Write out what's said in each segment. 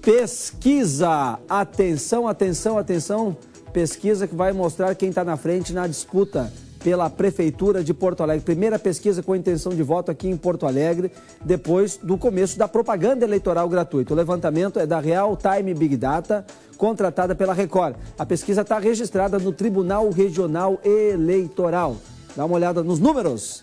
pesquisa. Atenção, atenção, atenção. Pesquisa que vai mostrar quem está na frente na disputa pela Prefeitura de Porto Alegre. Primeira pesquisa com intenção de voto aqui em Porto Alegre, depois do começo da propaganda eleitoral gratuita. O levantamento é da Real Time Big Data, contratada pela Record. A pesquisa está registrada no Tribunal Regional Eleitoral. Dá uma olhada nos números.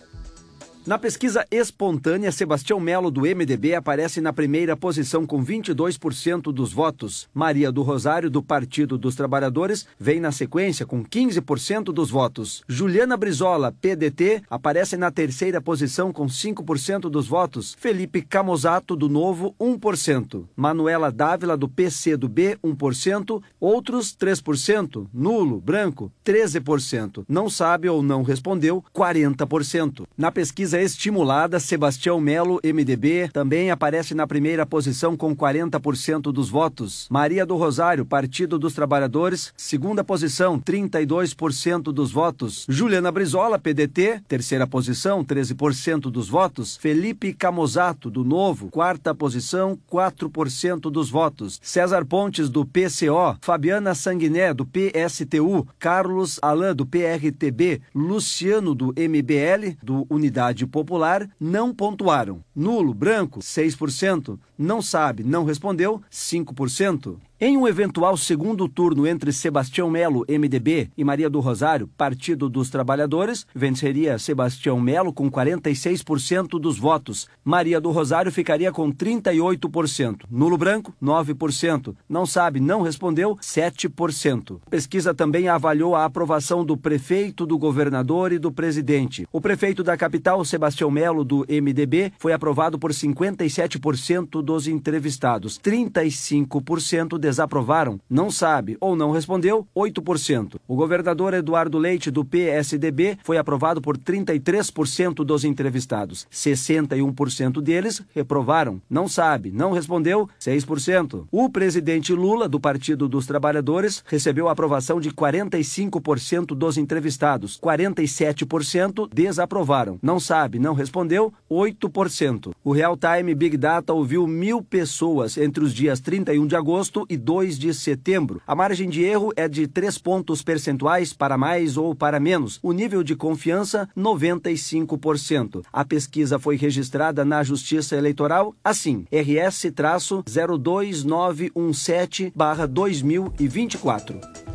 Na pesquisa espontânea, Sebastião Melo, do MDB, aparece na primeira posição com 22% dos votos. Maria do Rosário, do Partido dos Trabalhadores, vem na sequência com 15% dos votos. Juliana Brizola, PDT, aparece na terceira posição com 5% dos votos. Felipe Camosato, do Novo, 1%. Manuela Dávila, do PC do B, 1%. Outros, 3%. Nulo, branco, 13%. Não sabe ou não respondeu, 40%. Na pesquisa estimulada, Sebastião Melo, MDB, também aparece na primeira posição com 40% dos votos. Maria do Rosário, Partido dos Trabalhadores, segunda posição, 32% dos votos. Juliana Brizola, PDT, terceira posição, 13% dos votos. Felipe Camozato, do Novo, quarta posição, 4% dos votos. César Pontes, do PCO, Fabiana Sanguiné, do PSTU, Carlos Alain, do PRTB, Luciano, do MBL, do Unidade Unidade Popular não pontuaram. Nulo, branco, 6%. Não sabe, não respondeu, 5%. Em um eventual segundo turno entre Sebastião Melo, MDB, e Maria do Rosário, Partido dos Trabalhadores, venceria Sebastião Melo com 46% dos votos. Maria do Rosário ficaria com 38%. Nulo Branco, 9%. Não sabe, não respondeu, 7%. Pesquisa também avaliou a aprovação do prefeito, do governador e do presidente. O prefeito da capital, Sebastião Melo, do MDB, foi aprovado por 57% dos entrevistados, 35% de desaprovaram, não sabe ou não respondeu, 8%. O governador Eduardo Leite, do PSDB, foi aprovado por 33% dos entrevistados. 61% deles reprovaram, não sabe, não respondeu, 6%. O presidente Lula, do Partido dos Trabalhadores, recebeu aprovação de 45% dos entrevistados, 47% desaprovaram, não sabe, não respondeu, 8%. O Real Time Big Data ouviu mil pessoas entre os dias 31 de agosto e 22 de setembro. A margem de erro é de 3 pontos percentuais para mais ou para menos. O nível de confiança, 95%. A pesquisa foi registrada na Justiça Eleitoral assim: RS-02917-2024.